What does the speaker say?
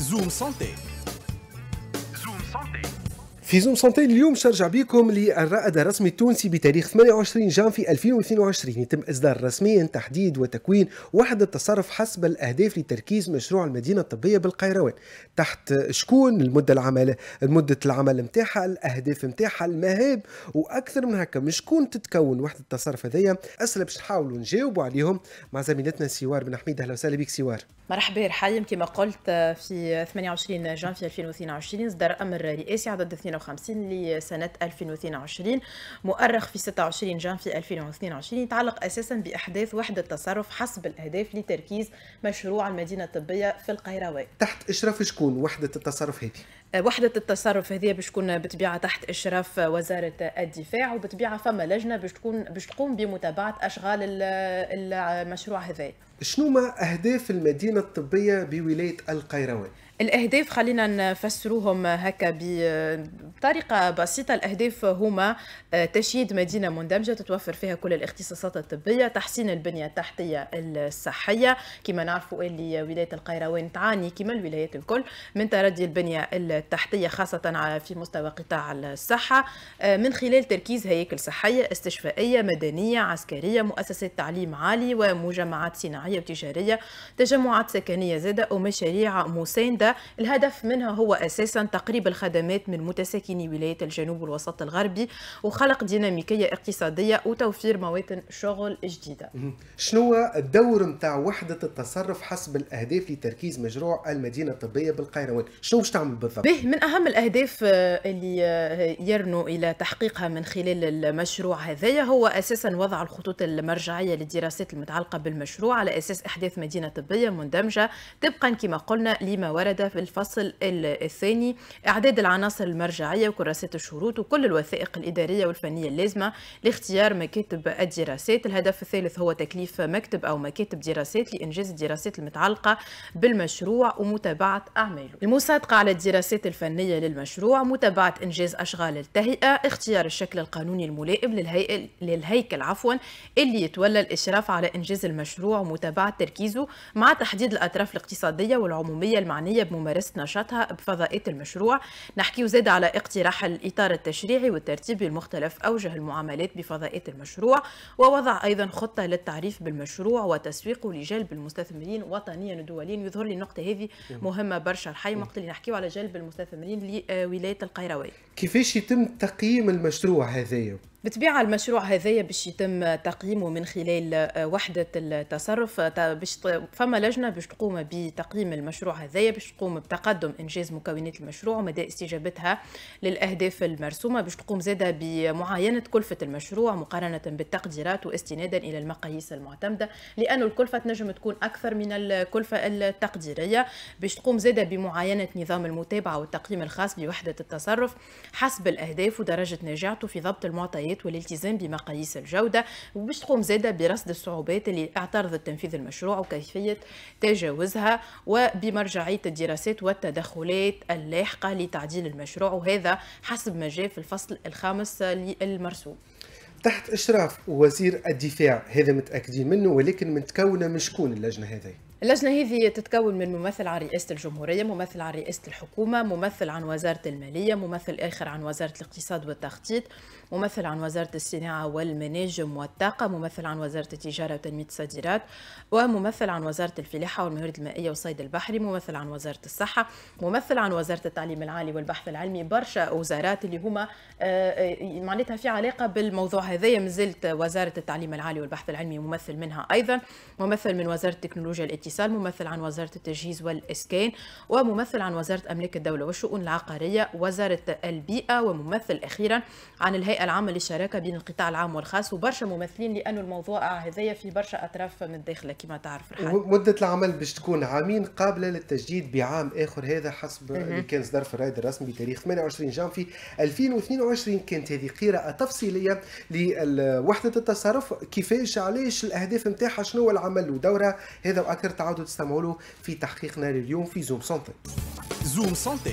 Zoom Santé. Zoom Santé. في زوم سانتي اليوم شرجع بكم للرائد الرسمي التونسي بتاريخ 28 جان في 2022 يتم اصدار رسميا تحديد وتكوين وحده تصرف حسب الاهداف لتركيز مشروع المدينه الطبيه بالقيروان تحت شكون المده العمل مده العمل نتاعها الاهداف نتاعها المهاب واكثر من هكا مشكون شكون تتكون وحده التصرف هذيا اسئله باش نحاولوا نجاوبوا عليهم مع زميلتنا سوار بن حميد اهلا وسهلا بك سوار مرحبا رحيم كما قلت في 28 جان في 2022 اصدر امر رئاسي عدد 22 1956 لسنة 2022 مؤرخ في 26 جان في 2022 يتعلق أساسا بإحداث وحدة تصرف حسب الأهداف لتركيز مشروع المدينة الطبية في القيروان تحت إشراف شكون وحدة التصرف هذه؟ أه، وحدة التصرف هذه باش تكون بتبيعة تحت إشراف وزارة الدفاع وبتبيعة فما لجنة باش تكون باش تقوم بمتابعة أشغال المشروع هذا شنو ما أهداف المدينة الطبية بولاية القيروان؟ الاهداف خلينا نفسروهم هكا بطريقه بسيطه الاهداف هما آه، تشييد مدينه مندمجه تتوفر فيها كل الاختصاصات الطبيه تحسين البنيه التحتيه الصحيه كما نعرفوا اللي ولايه القيروان تعاني كما الولايات الكل من تردي البنيه التحتيه خاصه في مستوى قطاع الصحه آه، من خلال تركيز هياكل صحيه استشفائيه مدنيه عسكريه مؤسسات تعليم عالي ومجمعات صناعيه وتجاريه تجمعات سكنيه زاده ومشاريع مسانده الجديدة الهدف منها هو أساسا تقريب الخدمات من متساكني ولاية الجنوب والوسط الغربي وخلق ديناميكية اقتصادية وتوفير مواطن شغل جديدة شنو الدور نتاع وحدة التصرف حسب الأهداف لتركيز مشروع المدينة الطبية بالقيروان شنو باش تعمل بالضبط؟ به من أهم الأهداف آه، اللي آه، يرنو إلى تحقيقها من خلال المشروع هذايا هو أساسا وضع الخطوط المرجعية للدراسات المتعلقة بالمشروع على أساس إحداث مدينة طبية مندمجة طبقا كما قلنا لما ورد هذا في الفصل الثاني إعداد العناصر المرجعية وكراسة الشروط وكل الوثائق الإدارية والفنية اللازمة لاختيار مكاتب الدراسات الهدف الثالث هو تكليف مكتب أو مكاتب دراسات لإنجاز الدراسات المتعلقة بالمشروع ومتابعة أعماله المصادقة على الدراسات الفنية للمشروع متابعة إنجاز أشغال التهيئة اختيار الشكل القانوني الملائم للهيئة للهيكل عفوا اللي يتولى الإشراف على إنجاز المشروع ومتابعة تركيزه مع تحديد الأطراف الاقتصادية والعمومية المعنية بممارسة نشاطها بفضائية المشروع نحكي زاد على اقتراح الإطار التشريعي والترتيب المختلف أوجه المعاملات بفضائية المشروع ووضع أيضا خطة للتعريف بالمشروع وتسويقه لجلب المستثمرين وطنيا ودوليا يظهر لي النقطة هذه مهمة برشا الحي وقت اللي نحكيو على جلب المستثمرين لولاية القيروان كيفاش يتم تقييم المشروع هذايا بطبيعة المشروع هذايا باش يتم تقييمه من خلال آه، وحده التصرف باش فما لجنه باش تقوم بتقييم المشروع هذايا باش تقوم بتقدم انجاز مكونات المشروع ومدى استجابتها للاهداف المرسومه باش تقوم زاده بمعاينه كلفه المشروع مقارنه بالتقديرات واستنادا الى المقاييس المعتمده لأن الكلفه تنجم تكون اكثر من الكلفه التقديريه باش تقوم زاده بمعاينه نظام المتابعه والتقييم الخاص بوحده التصرف حسب الاهداف ودرجه نجاعته في ضبط المعطيات التقنيات والالتزام بمقاييس الجودة وباش تقوم زادة برصد الصعوبات اللي اعترضت تنفيذ المشروع وكيفية تجاوزها وبمرجعية الدراسات والتدخلات اللاحقة لتعديل المشروع وهذا حسب ما جاء في الفصل الخامس للمرسوم تحت اشراف وزير الدفاع هذا متاكدين منه ولكن متكونه من شكون اللجنه هذه اللجنة هذه تتكون من ممثل عن رئاسة الجمهورية ممثل عن رئاسة الحكومة ممثل عن وزارة المالية ممثل آخر عن وزارة الاقتصاد والتخطيط ممثل عن وزارة الصناعة والمناجم والطاقة ممثل عن وزارة التجارة وتنمية الصادرات وممثل عن وزارة الفلاحة والموارد المائية والصيد البحري ممثل عن وزارة الصحة ممثل عن وزارة التعليم العالي والبحث العلمي برشا وزارات اللي هما آه، آه، معناتها في علاقة بالموضوع هذايا مازلت وزارة التعليم العالي والبحث العلمي ممثل منها أيضا ممثل من وزارة التكنولوجيا الاتصال فيصل ممثل عن وزارة التجهيز والإسكان وممثل عن وزارة أملاك الدولة والشؤون العقارية وزارة البيئة وممثل أخيرا عن الهيئة العامة للشراكة بين القطاع العام والخاص وبرشا ممثلين لأنه الموضوع هذايا في برشا أطراف من الداخل كما تعرف رحال. مدة العمل باش تكون عامين قابلة للتجديد بعام آخر هذا حسب اللي كان صدر في الرائد الرسمي بتاريخ 28 جانفي 2022 كانت هذه قراءة تفصيلية لوحدة التصرف كيفاش علاش الأهداف نتاعها شنو العمل ودورها هذا وأكثر تعاودوا تستمعوا له في تحقيقنا لليوم في زوم سونتي زوم سونتي